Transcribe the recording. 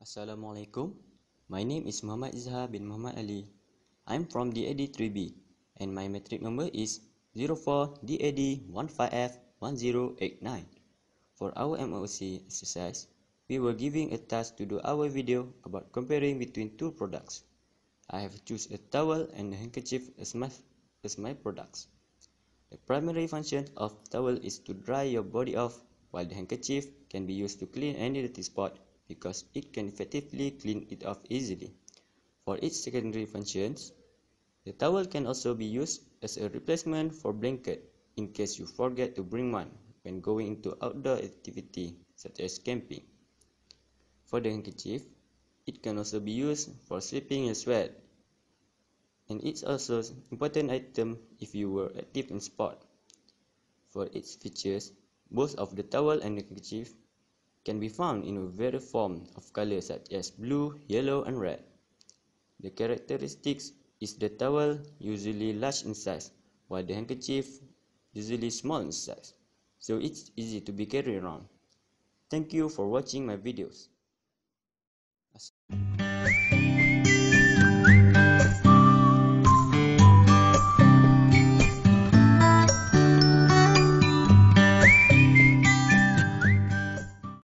Assalamualaikum. My name is Muhammad Izhar bin Muhammad Ali. I'm from DAD 3B and my metric number is 04DAD15F1089. For our MOC exercise, we were given a task to do our video about comparing between two products. I have choose a towel and a handkerchief as my, as my products. The primary function of towel is to dry your body off while the handkerchief can be used to clean any dirty spot because it can effectively clean it off easily. For its secondary functions, the towel can also be used as a replacement for blanket in case you forget to bring one when going into outdoor activity such as camping. For the handkerchief, it can also be used for sleeping as well. And it's also an important item if you were active in sport. For its features, both of the towel and the handkerchief can be found in a varied form of colour such as blue, yellow, and red. The characteristics is the towel usually large in size, while the handkerchief usually small in size, so it's easy to be carried around. Thank you for watching my videos. Assalamualaikum.